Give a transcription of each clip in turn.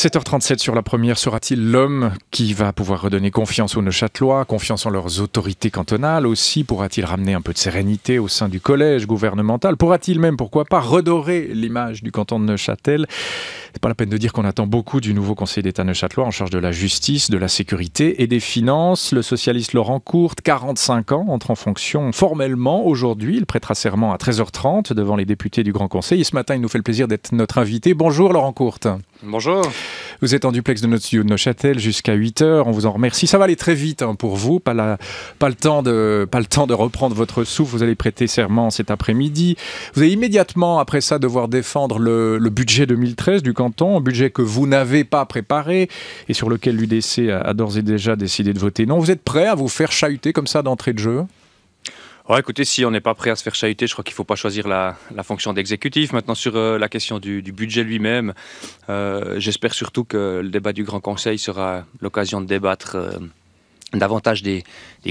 7h37 sur la première, sera-t-il l'homme qui va pouvoir redonner confiance aux Neuchâtelois, confiance en leurs autorités cantonales aussi Pourra-t-il ramener un peu de sérénité au sein du collège gouvernemental Pourra-t-il même, pourquoi pas, redorer l'image du canton de Neuchâtel C'est pas la peine de dire qu'on attend beaucoup du nouveau conseil d'État neuchâtelois en charge de la justice, de la sécurité et des finances. Le socialiste Laurent Courte, 45 ans, entre en fonction formellement aujourd'hui. Il prêtera serment à 13h30 devant les députés du Grand Conseil. Et ce matin, il nous fait le plaisir d'être notre invité. Bonjour Laurent Courte. Bonjour. Vous êtes en duplex de notre studio de Neuchâtel jusqu'à 8h. On vous en remercie. Ça va aller très vite hein, pour vous. Pas, le temps de, reprendre votre souffle. Vous allez prêter serment cet après-midi. Vous allez immédiatement, après ça, devoir défendre le, budget 2013 du canton, un budget que vous n'avez pas préparé et sur lequel l'UDC a d'ores et déjà décidé de voter non. Vous êtes prêt à vous faire chahuter comme ça d'entrée de jeu Ouais, écoutez, si on n'est pas prêt à se faire chahuter, je crois qu'il ne faut pas choisir la, fonction d'exécutif. Maintenant, sur euh, la question du, budget lui-même, euh, j'espère surtout que le débat du Grand Conseil sera l'occasion de débattre euh, davantage des,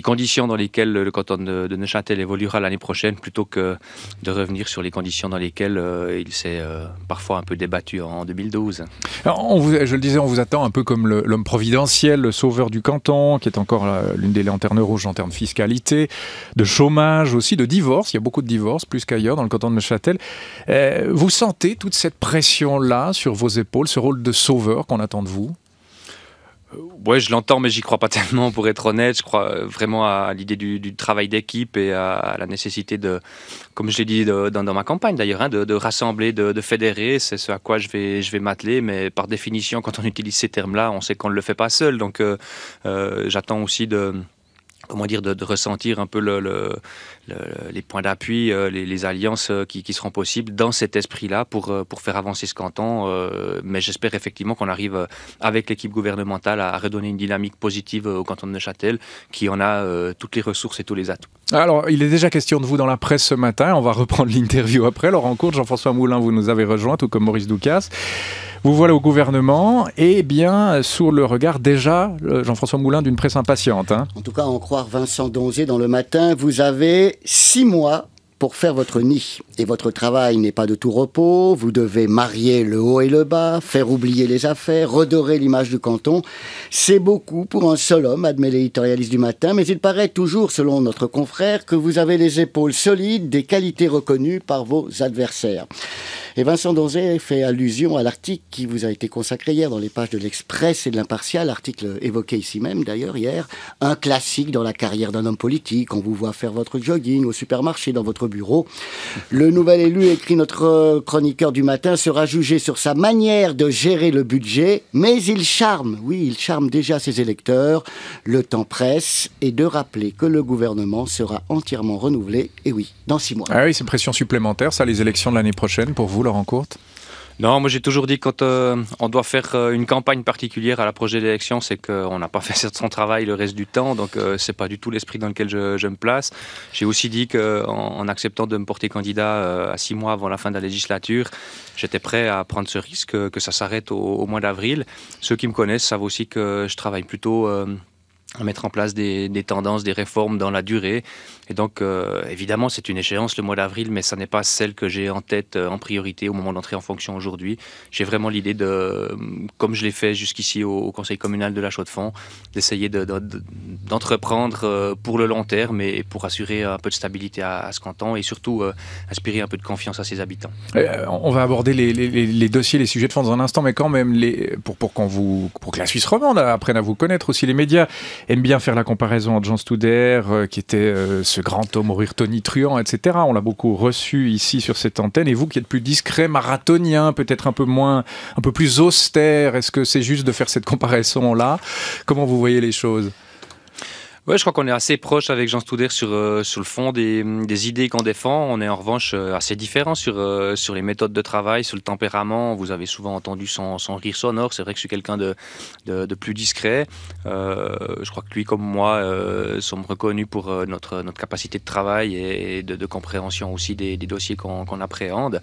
conditions dans lesquelles le canton de, Neuchâtel évoluera l'année prochaine plutôt que de revenir sur les conditions dans lesquelles euh, il s'est euh, parfois un peu débattu en 2012. je le disais, on vous attend un peu comme l'homme providentiel, le sauveur du canton, qui est encore euh, l'une des lanternes rouges en termes de fiscalité, de chômage aussi, de divorce. Il y a beaucoup de divorces, plus qu'ailleurs dans le canton de Neuchâtel. vous sentez toute cette pression-là sur vos épaules, ce rôle de sauveur qu'on attend de vous euh, ouais, je l'entends, mais j'y crois pas tellement, pour être honnête. Je crois euh, vraiment à l'idée du, travail d'équipe et à, la nécessité de, comme je l'ai dit dans, ma campagne d'ailleurs, hein, de, rassembler, de, fédérer. C'est ce à quoi je vais, je vais m'atteler. Mais par définition, quand on utilise ces termes-là, on sait qu'on ne le fait pas seul. Donc, euh, j'attends aussi de comment dire, de, ressentir un peu les points d'appui, euh, les, alliances euh, qui, seront possibles dans cet esprit-là pour, euh, faire avancer ce canton. mais j'espère effectivement qu'on arrive avec l'équipe gouvernementale à, redonner une dynamique positive au canton de Neuchâtel qui en a toutes les ressources et tous les atouts. Alors, il est déjà question de vous dans la presse ce matin. On va reprendre l'interview après. Laurent Courte, Jean-François Moulin, vous nous avez rejoint, tout comme Maurice Doucas. Vous voilà au gouvernement, et bien sous le regard déjà, euh, Jean-François Moulin, d'une presse impatiente. Hein. En tout cas, en croire Vincent Donzé dans le matin, vous avez six mois pour faire votre nid et votre travail n'est pas de tout repos, vous devez marier le haut et le bas, faire oublier les affaires, redorer l'image du canton. C'est beaucoup pour un seul homme, admet l'éditorialiste du matin, mais il paraît toujours, selon notre confrère, que vous avez les épaules solides, des qualités reconnues par vos adversaires. Et Vincent Donzé fait allusion à l'article qui vous a été consacré hier dans les pages de l'Express et de l'Impartial, article évoqué ici même d'ailleurs hier, un classique dans la carrière d'un homme politique. On vous voit faire votre jogging au supermarché, dans votre bureau. Le nouvel élu, écrit notre euh, chroniqueur du matin, sera jugé sur sa manière de gérer le budget, mais il charme, oui, il charme déjà ses électeurs. Le temps presse et de rappeler que le gouvernement sera entièrement renouvelé, et oui, dans six mois. Ah oui, c'est pression supplémentaire, ça, les élections de l'année prochaine pour vous, Laurent Courte non, moi j'ai toujours dit quand euh, on doit faire euh, une campagne particulière à la projet d'élection, c'est qu'on n'a pas fait son travail le reste du temps, donc euh, c'est pas du tout l'esprit dans lequel je, me place. J'ai aussi dit qu'en en, acceptant de me porter candidat à six mois avant la fin de la législature, j'étais prêt à prendre ce risque que ça s'arrête au, mois d'avril. Ceux qui me connaissent savent aussi que je travaille plutôt à mettre en place des, des, tendances, des réformes dans la durée. Et donc, euh, évidemment, c'est une échéance le mois d'avril, mais ça n'est pas celle que j'ai en tête euh, en priorité au moment d'entrer en fonction aujourd'hui. J'ai vraiment l'idée de, comme je l'ai fait jusqu'ici au, Conseil communal de la Chaux-de-Fonds, d'essayer d'entreprendre de, euh, pour le long terme et pour assurer un peu de stabilité à, à ce canton et surtout inspirer un peu de confiance à ses habitants. on va aborder les, les, les, dossiers, les sujets de fond dans un instant, mais quand même, les, pour, pour, vous, pour que la Suisse romande apprenne à vous connaître aussi les médias aime bien faire la comparaison entre Jean Studer, euh, qui était euh, ce grand homme rire tonitruant, etc. On l'a beaucoup reçu ici sur cette antenne. Et vous qui êtes plus discret, marathonien, peut-être un peu moins, un peu plus austère, est-ce que c'est juste de faire cette comparaison-là Comment vous voyez les choses oui, je crois qu'on est assez proche avec Jean Stouder sur, euh, sur le fond des, des idées qu'on défend. On est en revanche euh, assez différent sur, euh, sur les méthodes de travail, sur le tempérament. Vous avez souvent entendu son, son rire sonore. C'est vrai que je suis quelqu'un de, de, plus discret. je crois que lui comme moi sommes reconnus pour notre, notre capacité de travail et, de, compréhension aussi des, dossiers qu'on appréhende.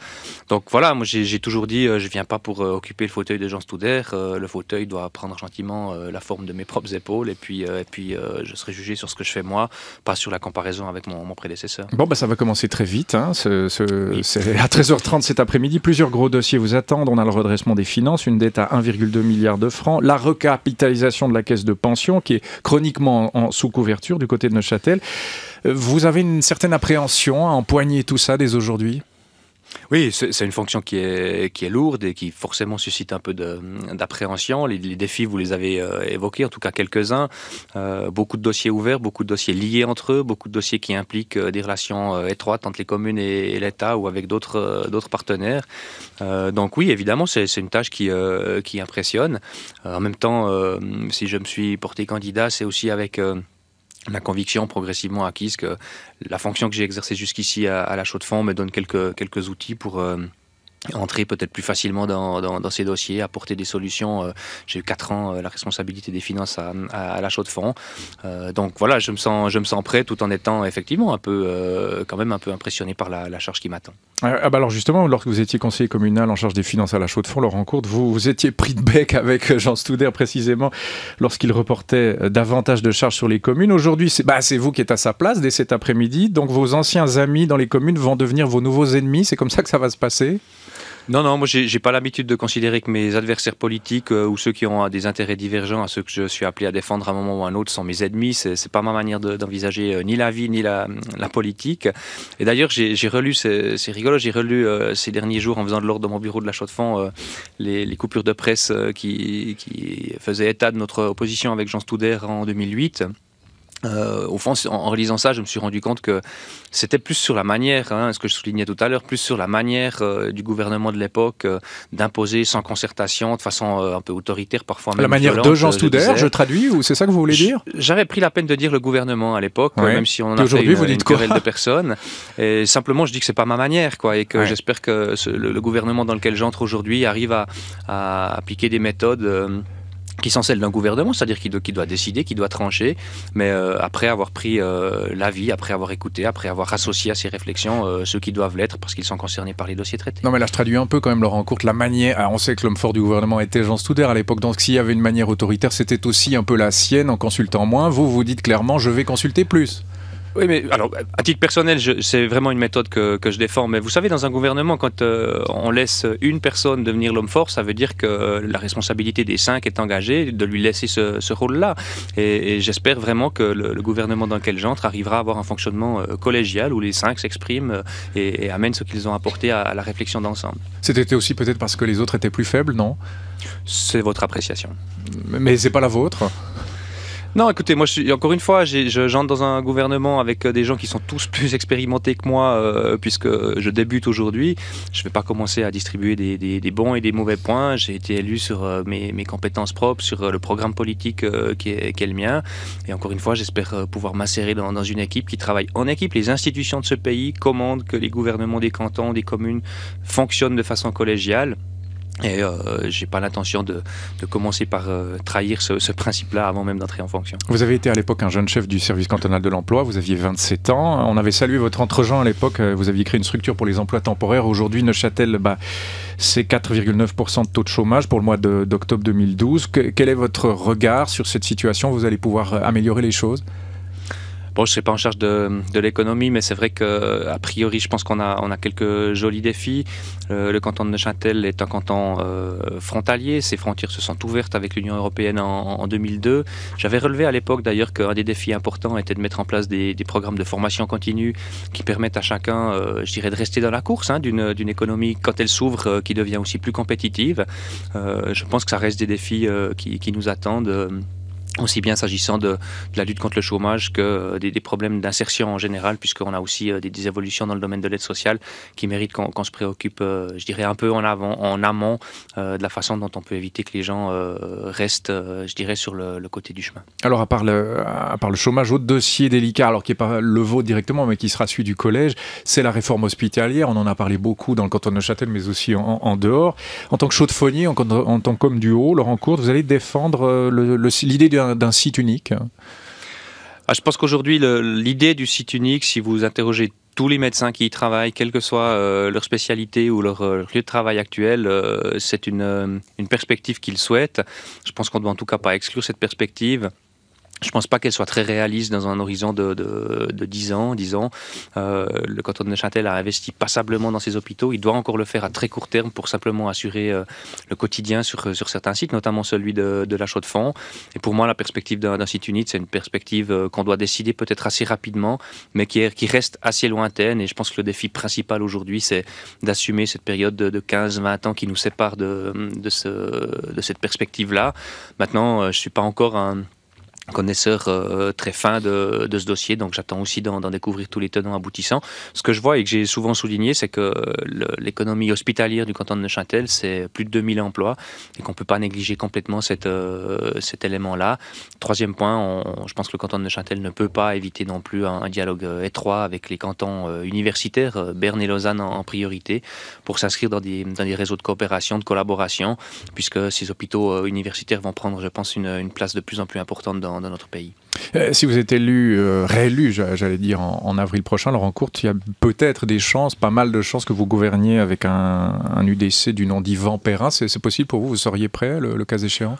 Donc voilà, moi j'ai toujours dit, je viens pas pour occuper le fauteuil de Jean Stouder. le fauteuil doit prendre gentiment la forme de mes propres épaules et puis, et puis je serai juger sur ce que je fais moi, pas sur la comparaison avec mon, prédécesseur. Bon, bah, ça va commencer très vite. Hein, à 13h30 cet après-midi. Plusieurs gros dossiers vous attendent. On a le redressement des finances, une dette à 1,2 milliard de francs, la recapitalisation de la caisse de pension qui est chroniquement sous couverture du côté de Neuchâtel. Euh, vous avez une certaine appréhension à empoigner tout ça dès aujourd'hui oui, c'est une fonction qui est, qui est lourde et qui forcément suscite un peu d'appréhension. Les, défis, vous les avez euh, évoqués, en tout cas quelques-uns. Euh, beaucoup de dossiers ouverts, beaucoup de dossiers liés entre eux, beaucoup de dossiers qui impliquent euh, des relations étroites entre les communes et, et l'État ou avec d'autres d'autres partenaires. donc oui, évidemment, c'est une tâche qui, qui impressionne. en même temps, si je me suis porté candidat, c'est aussi avec la conviction progressivement acquise que la fonction que j'ai exercée jusqu'ici à, la chaux de fond me donne quelques, quelques outils pour... Euh, entrer peut-être plus facilement dans, dans, ces dossiers, apporter des solutions. Euh, j'ai eu 4 ans euh, la responsabilité des finances à, à, chaux de fonds. Euh, donc voilà, je me, sens, je me sens prêt tout en étant effectivement un peu, quand même un peu impressionné par la, charge qui m'attend. Ah, ah bah alors justement, lorsque vous étiez conseiller communal en charge des finances à la chaux de fonds, Laurent Courte, vous, vous étiez pris de bec avec Jean Studer précisément lorsqu'il reportait davantage de charges sur les communes. Aujourd'hui, c'est bah, vous qui êtes à sa place dès cet après-midi. Donc vos anciens amis dans les communes vont devenir vos nouveaux ennemis. C'est comme ça que ça va se passer non, non, moi j'ai pas l'habitude de considérer que mes adversaires politiques euh, ou ceux qui ont euh, des intérêts divergents à ceux que je suis appelé à défendre à un moment ou à un autre sont mes ennemis. C'est pas ma manière d'envisager euh, ni la vie ni la, politique. Et d'ailleurs, j'ai relu, c'est rigolo, j'ai relu ces derniers jours en faisant de l'ordre dans mon bureau de la Chaux-de-Fonds les, coupures de presse qui, qui faisaient état de notre opposition avec Jean Stouder en 2008. Euh, au fond, en lisant ça, je me suis rendu compte que c'était plus sur la manière, hein, ce que je soulignais tout à l'heure, plus sur la manière euh, du gouvernement de l'époque euh, d'imposer sans concertation, de façon un peu autoritaire parfois. Même la manière de Jean Stouder, je, traduis, ou c'est ça que vous voulez dire J'avais pris la peine de dire le gouvernement à l'époque, même si on en a fait une, vous querelle de personnes. Et simplement, je dis que c'est pas ma manière, quoi, et que j'espère que le, gouvernement dans lequel j'entre aujourd'hui arrive à, appliquer des méthodes qui sont celles d'un gouvernement, c'est-à-dire qui doit, décider, qui doit trancher, mais euh, après avoir pris euh, l'avis, après avoir écouté, après avoir associé à ses réflexions euh, ceux qui doivent l'être parce qu'ils sont concernés par les dossiers traités. Non mais là je traduis un peu quand même Laurent Courte, la manière, ah, on sait que l'homme fort du gouvernement était Jean Studer à l'époque, donc s'il y avait une manière autoritaire c'était aussi un peu la sienne en consultant moins, vous vous dites clairement je vais consulter plus. Oui, mais alors, à titre personnel, c'est vraiment une méthode que, que, je défends. Mais vous savez, dans un gouvernement, quand euh, on laisse une personne devenir l'homme fort, ça veut dire que la responsabilité des cinq est engagée, de lui laisser ce, ce rôle-là. Et, j'espère vraiment que le, gouvernement dans lequel j'entre arrivera à avoir un fonctionnement euh, collégial où les cinq s'expriment euh, et, amènent ce qu'ils ont apporté à, la réflexion d'ensemble. C'était aussi peut-être parce que les autres étaient plus faibles, non C'est votre appréciation. Mais c'est pas la vôtre non, écoutez, moi, encore une fois, j'entre dans un gouvernement avec euh, des gens qui sont tous plus expérimentés que moi, euh, puisque je débute aujourd'hui. Je ne vais pas commencer à distribuer des, bons et des mauvais points. J'ai été élu sur euh, mes, compétences propres, sur le programme politique qui est, le mien. Et encore une fois, j'espère pouvoir m'insérer dans, une équipe qui travaille en équipe. Les institutions de ce pays commandent que les gouvernements des cantons, des communes fonctionnent de façon collégiale. Et je euh, j'ai pas l'intention de, de, commencer par euh, trahir ce, principe-là avant même d'entrer en fonction. Vous avez été à l'époque un jeune chef du service cantonal de l'emploi, vous aviez 27 ans. On avait salué votre entregent à l'époque, euh, vous aviez créé une structure pour les emplois temporaires. Aujourd'hui, Neuchâtel, bah, c'est 4,9% de taux de chômage pour le mois d'octobre 2012. quel est votre regard sur cette situation Vous allez pouvoir améliorer les choses Bon, je ne serai pas en charge de, l'économie, mais c'est vrai qu'a priori, je pense qu'on a, on a quelques jolis défis. Euh, le canton de Neuchâtel est un canton euh, frontalier. Ses frontières se sont ouvertes avec l'Union européenne en, 2002. J'avais relevé à l'époque d'ailleurs qu'un des défis importants était de mettre en place des, programmes de formation continue qui permettent à chacun, euh, je dirais, de rester dans la course hein, d'une, économie quand elle s'ouvre qui devient aussi plus compétitive. je pense que ça reste des défis qui, qui, nous attendent aussi bien s'agissant de, la lutte contre le chômage que euh, des, problèmes d'insertion en général, puisqu'on a aussi euh, des, des, évolutions dans le domaine de l'aide sociale qui méritent qu'on se préoccupe, euh, je dirais, un peu en, avant, en amont de la façon dont on peut éviter que les gens restent, je dirais, sur le, côté du chemin. Alors, à part le, à part le chômage, autre dossier délicat, alors qui est pas le vôtre directement, mais qui sera celui du collège, c'est la réforme hospitalière. On en a parlé beaucoup dans le canton de Neuchâtel, mais aussi en, dehors. En tant que chaude en, en tant qu'homme du haut, Laurent Courte, vous allez défendre l'idée d'un d'un site unique ah, Je pense qu'aujourd'hui, l'idée du site unique, si vous interrogez tous les médecins qui y travaillent, quelle que soit euh, leur spécialité ou euh, leur, lieu de travail actuel, euh, c'est une, une, perspective qu'ils souhaitent. Je pense qu'on ne doit en tout cas pas exclure cette perspective. Je pense pas qu'elle soit très réaliste dans un horizon de, de, de 10 ans. 10 ans. Euh, le canton de Neuchâtel a investi passablement dans ses hôpitaux. Il doit encore le faire à très court terme pour simplement assurer euh, le quotidien sur, euh, sur certains sites, notamment celui de, de la Chaux-de-Fonds. Et pour moi, la perspective d'un site unique, c'est une perspective euh, qu'on doit décider peut-être assez rapidement, mais qui, qui reste assez lointaine. Et je pense que le défi principal aujourd'hui, c'est d'assumer cette période de, de 15-20 ans qui nous sépare de, de, ce, de cette perspective-là. Maintenant, je suis pas encore un connaisseur euh, très fin de, ce dossier, donc j'attends aussi d'en découvrir tous les tenants aboutissants. Ce que je vois et que j'ai souvent souligné, c'est que l'économie hospitalière du canton de Neuchâtel, c'est plus de 2000 emplois et qu'on ne peut pas négliger complètement cette, euh, cet élément-là. Troisième point, je pense que le canton de Neuchâtel ne peut pas éviter non plus un, dialogue euh, étroit avec les cantons universitaires, Berne et Lausanne en, priorité, pour s'inscrire dans des, réseaux de coopération, de collaboration, puisque ces hôpitaux universitaires vont prendre, je pense, une place de plus en plus importante dans dans, notre pays. Euh, si vous êtes élu, euh, réélu, j'allais dire, en, avril prochain, Laurent Courte, il y a peut-être des chances, pas mal de chances que vous gouverniez avec un, UDC du nom d'Yvan Perrin. C'est possible pour vous Vous seriez prêt, le cas échéant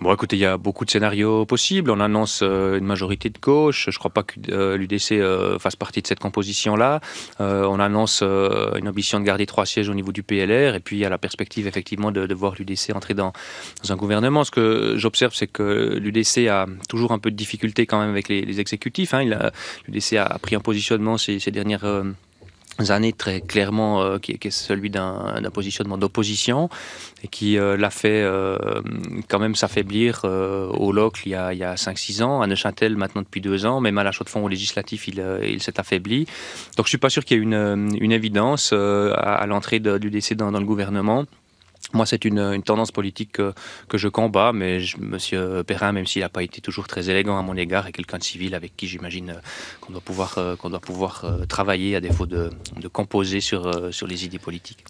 Bon, écoutez, il y a beaucoup de scénarios possibles. On annonce euh, une majorité de gauche. Je ne crois pas que euh, l'UDC euh, fasse partie de cette composition-là. on annonce une ambition de garder trois sièges au niveau du PLR. Et puis, il y a la perspective, effectivement, de, voir l'UDC entrer dans, un gouvernement. Ce que j'observe, c'est que l'UDC a toujours un peu de difficulté quand même avec les, exécutifs. Hein. L'UDC a, pris un positionnement ces dernières années très clairement euh, qui, est celui d'un positionnement d'opposition et qui euh, l'a fait euh, quand même s'affaiblir au Locle il y a, 5-6 ans, à Neuchâtel maintenant depuis 2 ans, même à la Chaux-de-Fonds au législatif il, s'est affaibli. Donc je ne suis pas sûr qu'il y ait une, une évidence à, l'entrée du décès dans, dans, le gouvernement. Moi, c'est une, tendance politique que, je combats, mais M. Monsieur Perrin, même s'il n'a pas été toujours très élégant à mon égard, est quelqu'un de civil avec qui j'imagine euh, qu'on doit pouvoir, euh, qu'on doit pouvoir euh, travailler à défaut de, composer sur, sur les idées politiques.